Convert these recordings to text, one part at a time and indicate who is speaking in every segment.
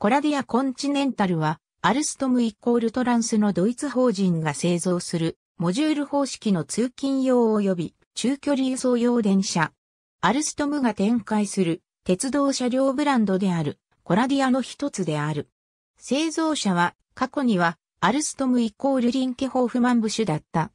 Speaker 1: コラディア・コンチネンタルは、アルストムイコールトランスのドイツ法人が製造する、モジュール方式の通勤用及び中距離輸送用電車。アルストムが展開する鉄道車両ブランドである、コラディアの一つである。製造者は、過去には、アルストムイコールリンケホーフマンブシュだった。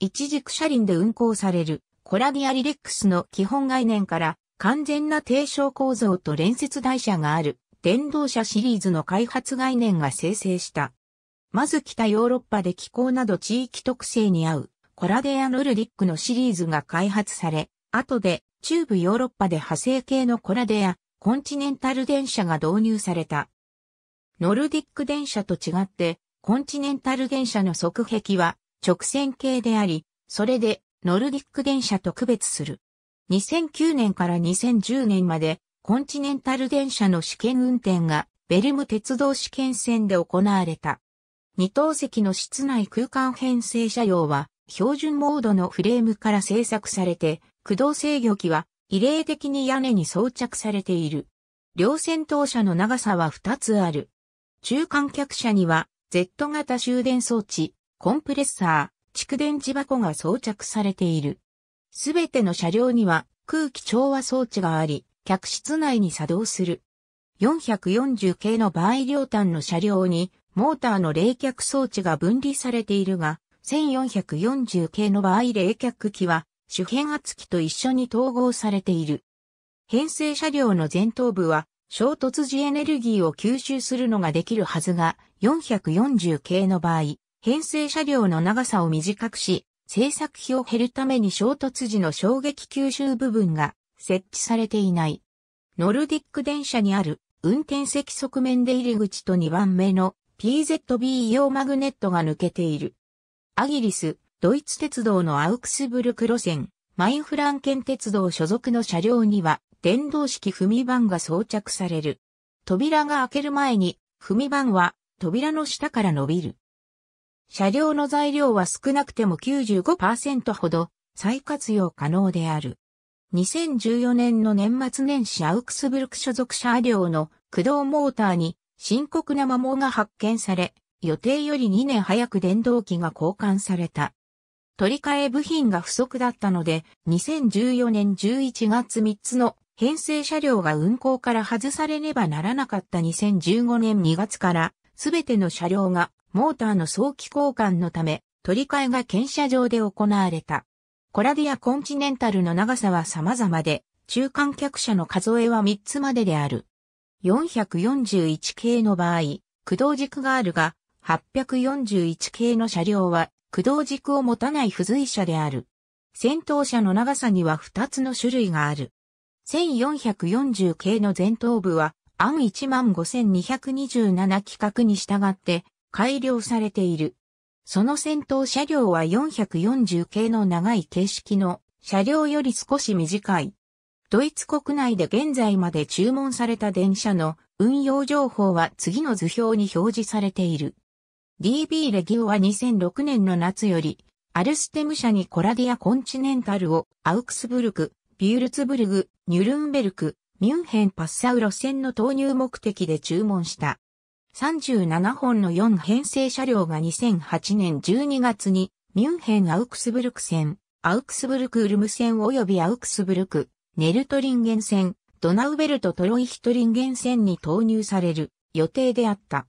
Speaker 1: 一軸車輪で運行される、コラディアリレックスの基本概念から、完全な低床構造と連接台車がある。電動車シリーズの開発概念が生成した。まず北ヨーロッパで気候など地域特性に合うコラデアノルディックのシリーズが開発され、後で中部ヨーロッパで派生系のコラデア、コンチネンタル電車が導入された。ノルディック電車と違って、コンチネンタル電車の側壁は直線形であり、それでノルディック電車と区別する。2009年から2010年までコンチネンタル電車の試験運転がベルム鉄道試験線で行われた。二等席の室内空間編成車両は標準モードのフレームから製作されて、駆動制御機は異例的に屋根に装着されている。両先頭車の長さは2つある。中間客車には Z 型終電装置、コンプレッサー、蓄電池箱が装着されている。すべての車両には空気調和装置があり、客室内に作動する。440系の場合両端の車両にモーターの冷却装置が分離されているが、1440系の場合冷却機は主変圧機と一緒に統合されている。編成車両の前頭部は衝突時エネルギーを吸収するのができるはずが、440系の場合、編成車両の長さを短くし、製作費を減るために衝突時の衝撃吸収部分が設置されていない。ノルディック電車にある運転席側面で入り口と2番目の PZB 用マグネットが抜けている。アギリス、ドイツ鉄道のアウクスブルク路線、マインフランケン鉄道所属の車両には電動式踏み板が装着される。扉が開ける前に踏み板は扉の下から伸びる。車両の材料は少なくても95%ほど再活用可能である。2014年の年末年始アウクスブルク所属車両の駆動モーターに深刻な摩耗が発見され、予定より2年早く電動機が交換された。取り替え部品が不足だったので、2014年11月3つの編成車両が運行から外されねばならなかった2015年2月から、すべての車両がモーターの早期交換のため、取り替えが検車場で行われた。コラディアコンチネンタルの長さは様々で、中間客車の数えは3つまでである。441系の場合、駆動軸があるが、841系の車両は駆動軸を持たない付随車である。先頭車の長さには2つの種類がある。1440系の前頭部は、アン15227規格に従って改良されている。その先頭車両は440系の長い形式の車両より少し短い。ドイツ国内で現在まで注文された電車の運用情報は次の図表に表示されている。DB レギオは2006年の夏より、アルステム社にコラディア・コンチネンタルをアウクスブルク、ビュールツブルグ、ニュルンベルク、ミュンヘン・パッサウ路線の投入目的で注文した。37本の4編成車両が2008年12月にミュンヘン・アウクスブルク線、アウクスブルク・ウルム線及びアウクスブルク、ネルトリンゲン線、ドナウベルト・トロイヒトリンゲン線に投入される予定であった。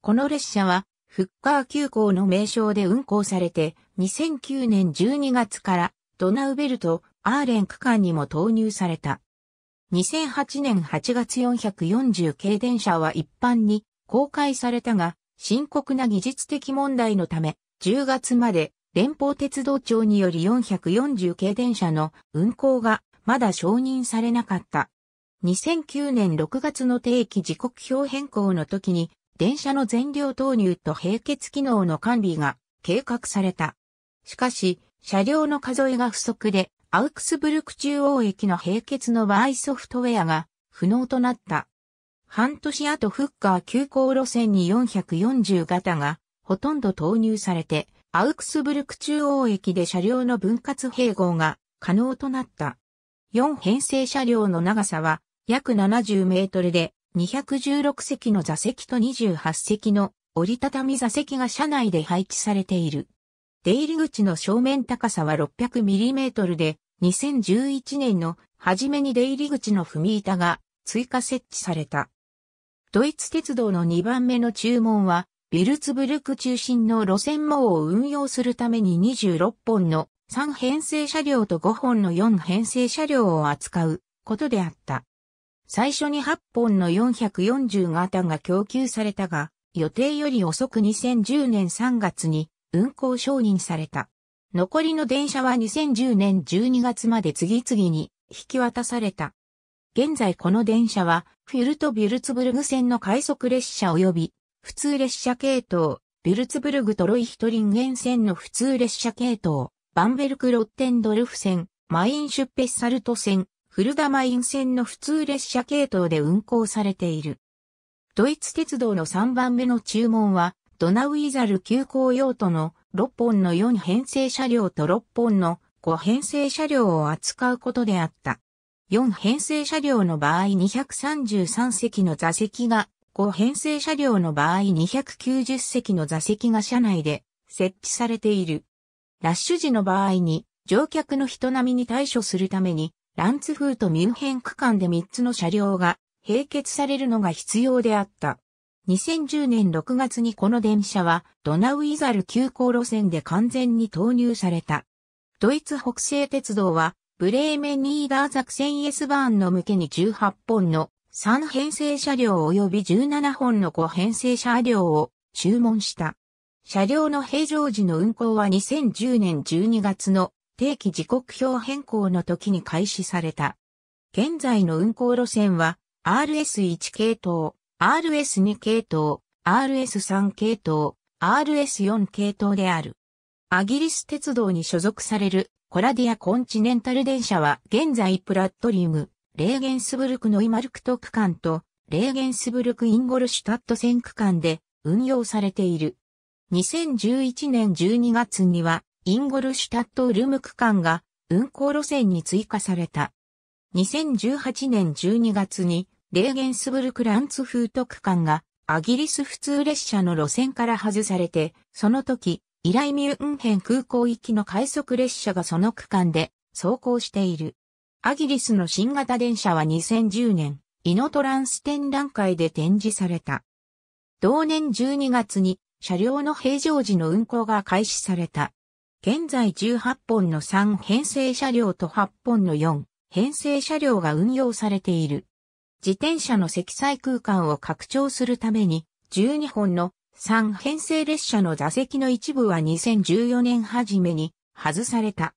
Speaker 1: この列車はフッカー急行の名称で運行されて2009年12月からドナウベルト・アーレン区間にも投入された。2008年8月440系電車は一般に公開されたが、深刻な技術的問題のため、10月まで連邦鉄道庁により440系電車の運行がまだ承認されなかった。2009年6月の定期時刻表変更の時に、電車の全量投入と並結機能の管理が計画された。しかし、車両の数えが不足で、アウクスブルク中央駅の並結の場合ソフトウェアが不能となった。半年後フッカー急行路線に440型がほとんど投入されて、アウクスブルク中央駅で車両の分割併合が可能となった。4編成車両の長さは約70メートルで、216席の座席と28席の折りたたみ座席が車内で配置されている。出入り口の正面高さは6 0 0トルで、2011年の初めに出入り口の踏み板が追加設置された。ドイツ鉄道の2番目の注文は、ビルツブルク中心の路線網を運用するために26本の3編成車両と5本の4編成車両を扱うことであった。最初に8本の440型が供給されたが、予定より遅く2010年3月に運行承認された。残りの電車は2010年12月まで次々に引き渡された。現在この電車は、フュルト・ビュルツブルグ線の快速列車及び、普通列車系統、ビュルツブルグトロイヒトリンゲン線の普通列車系統、バンベルク・ロッテンドルフ線、マイン・シュッペッサルト線、フルダマイン線の普通列車系統で運行されている。ドイツ鉄道の3番目の注文は、ドナウイザル急行用途の6本の4編成車両と6本の5編成車両を扱うことであった。4編成車両の場合233席の座席が、5編成車両の場合290席の座席が車内で設置されている。ラッシュ時の場合に、乗客の人並みに対処するために、ランツフーとミュンヘン区間で3つの車両が並結されるのが必要であった。2010年6月にこの電車はドナウイザル急行路線で完全に投入された。ドイツ北西鉄道はブレーメンニーダーザクセン S エスバーンの向けに18本の3編成車両及び17本の5編成車両を注文した。車両の平常時の運行は2010年12月の定期時刻表変更の時に開始された。現在の運行路線は RS1 系統、RS2 系統、RS3 系統、RS4 系統である。アギリス鉄道に所属されるコラディアコンチネンタル電車は現在プラットリウム、レーゲンスブルクノイマルクト区間とレーゲンスブルクインゴルシュタット線区間で運用されている。2011年12月にはインゴルシュタットウルム区間が運行路線に追加された。2018年12月にレーゲンスブルクランツフート区間がアギリス普通列車の路線から外されて、その時イライミュンヘン空港行きの快速列車がその区間で走行している。アギリスの新型電車は2010年、イノトランス展覧会で展示された。同年12月に車両の平常時の運行が開始された。現在18本の3編成車両と8本の4編成車両が運用されている。自転車の積載空間を拡張するために12本の3編成列車の座席の一部は2014年初めに外された。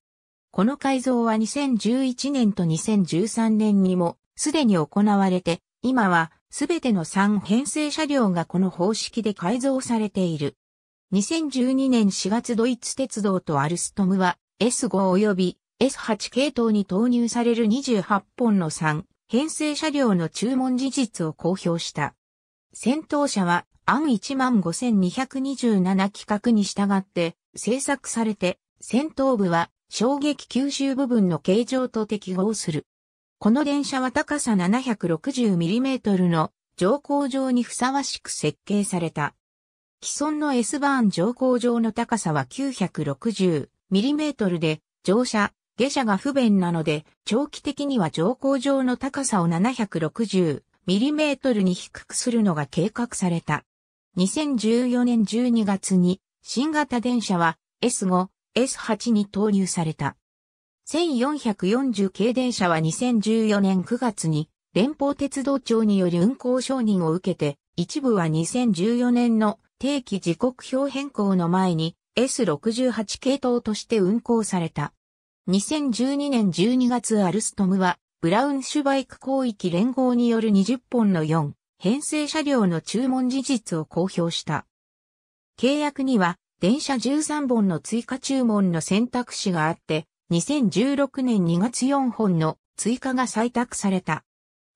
Speaker 1: この改造は2011年と2013年にもすでに行われて、今はすべての3編成車両がこの方式で改造されている。2012年4月ドイツ鉄道とアルストムは S5 及び S8 系統に投入される28本の3編成車両の注文事実を公表した。先頭車は案15227規格に従って製作されて、先頭部は衝撃吸収部分の形状と適合する。この電車は高さ 760mm の乗降場にふさわしく設計された。既存の S バーン乗降場の高さは 960mm で、乗車、下車が不便なので、長期的には乗降場の高さを 760mm に低くするのが計画された。2014年12月に新型電車は S5、S8 に投入された。1440系電車は2014年9月に連邦鉄道庁により運行承認を受けて、一部は2014年の定期時刻表変更の前に S68 系統として運行された。2012年12月アルストムはブラウンシュバイク広域連合による20本の4編成車両の注文事実を公表した。契約には、電車13本の追加注文の選択肢があって、2016年2月4本の追加が採択された。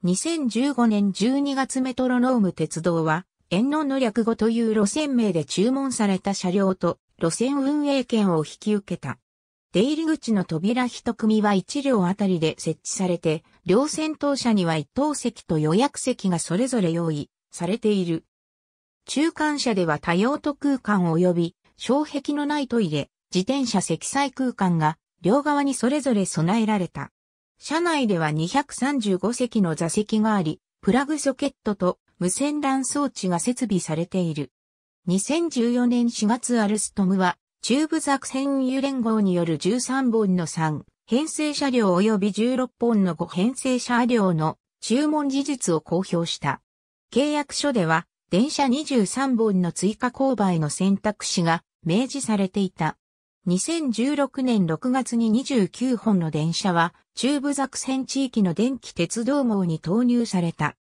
Speaker 1: 2015年12月メトロノーム鉄道は、遠のの略語という路線名で注文された車両と路線運営権を引き受けた。出入り口の扉一組は一両あたりで設置されて、両戦闘車には一等席と予約席がそれぞれ用意されている。中間車では多用途空間及び障壁のないトイレ、自転車積載空間が両側にそれぞれ備えられた。車内では235席の座席があり、プラグソケットと無線 LAN 装置が設備されている。2014年4月アルストムは中部作戦油連合による13本の3編成車両及び16本の5編成車両の注文事実を公表した。契約書では、電車23本の追加購買の選択肢が明示されていた。2016年6月に29本の電車は中部作戦地域の電気鉄道網に投入された。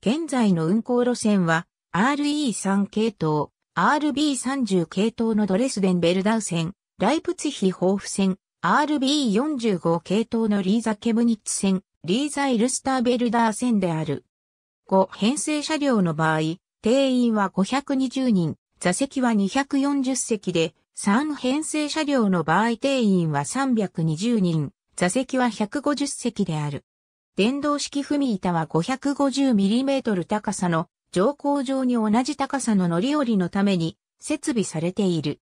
Speaker 1: 現在の運行路線は RE3 系統、RB30 系統のドレスデンベルダウ戦、ライプツヒホーフ戦、RB45 系統のリーザ・ケムニッツ戦、リーザ・イルスターベルダー戦である。5、編成車両の場合、定員は520人、座席は240席で、3編成車両の場合定員は320人、座席は150席である。電動式踏み板は 550mm 高さの乗降場に同じ高さの乗り降りのために設備されている。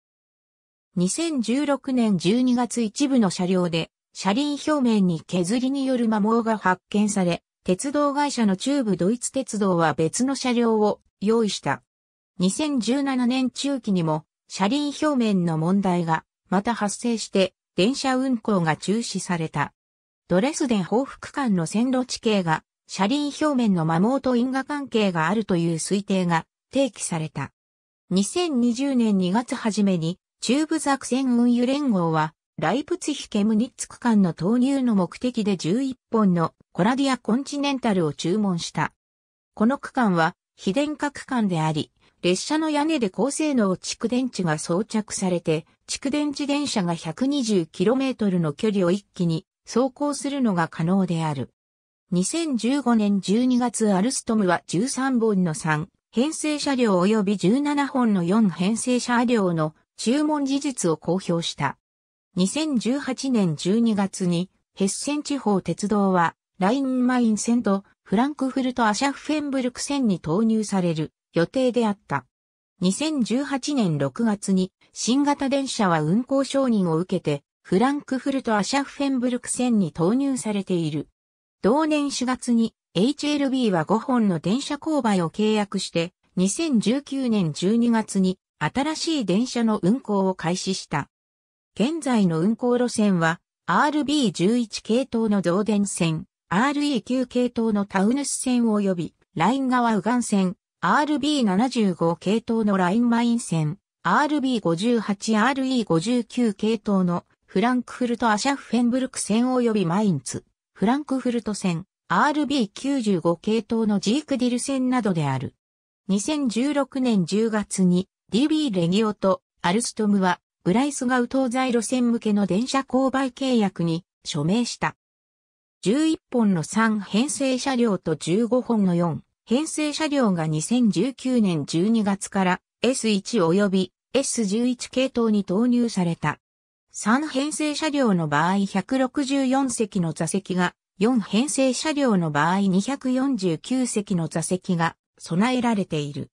Speaker 1: 2016年12月一部の車両で車輪表面に削りによる摩耗が発見され、鉄道会社の中部ドイツ鉄道は別の車両を用意した。2017年中期にも車輪表面の問題がまた発生して電車運行が中止された。ドレスデン報復間の線路地形が車輪表面の摩耗と因果関係があるという推定が提起された。2020年2月初めに、中部作戦運輸連合は、ライプツヒケムニッツ区間の投入の目的で11本のコラディアコンチネンタルを注文した。この区間は、非電化区間であり、列車の屋根で高性能蓄電池が装着されて、蓄電池電車が 120km の距離を一気に走行するのが可能である。2015年12月アルストムは13本の3編成車両及び17本の4編成車両の注文事実を公表した。2018年12月にヘッセン地方鉄道はラインマイン線とフランクフルトアシャフフェンブルク線に投入される予定であった。2018年6月に新型電車は運行承認を受けてフランクフルトアシャフフェンブルク線に投入されている。同年4月に HLB は5本の電車購買を契約して、2019年12月に新しい電車の運行を開始した。現在の運行路線は RB11 系統の増電線、RE9 系統のタウヌス線及び、ライン川右岸線、RB75 系統のラインマイン線、RB58、RE59 系統のフランクフルトアシャフフェンブルク線及びマインツ。フランクフルト戦、RB95 系統のジークディル戦などである。2016年10月に DB レギオとアルストムはブライスガウ東西路線向けの電車購買契約に署名した。11本の3編成車両と15本の4編成車両が2019年12月から S1 及び S11 系統に投入された。3編成車両の場合164席の座席が、4編成車両の場合249席の座席が備えられている。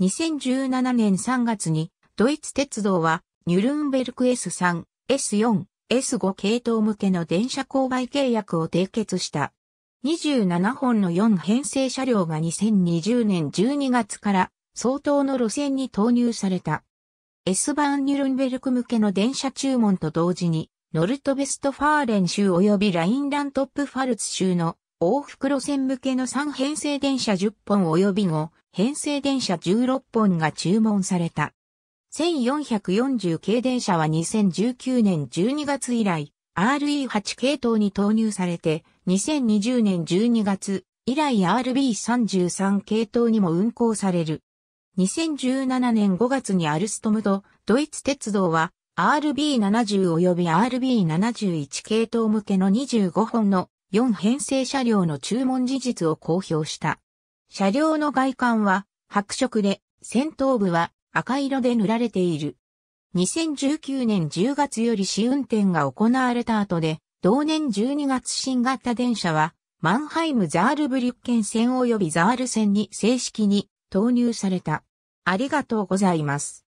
Speaker 1: 2017年3月にドイツ鉄道はニュルンベルク S3、S4、S5 系統向けの電車購買契約を締結した。27本の4編成車両が2020年12月から相当の路線に投入された。S バーンニュルンベルク向けの電車注文と同時に、ノルトベストファーレン州及びラインラントップファルツ州の往復路線向けの3編成電車10本及び5編成電車16本が注文された。1440系電車は2019年12月以来、RE8 系統に投入されて、2020年12月以来 RB33 系統にも運行される。2017年5月にアルストムとドイツ鉄道は RB70 及び RB71 系統向けの25本の4編成車両の注文事実を公表した。車両の外観は白色で、先頭部は赤色で塗られている。2019年10月より試運転が行われた後で、同年12月新型電車は、マンハイムザールブリュッケン線及びザール線に正式に投入された。ありがとうございます。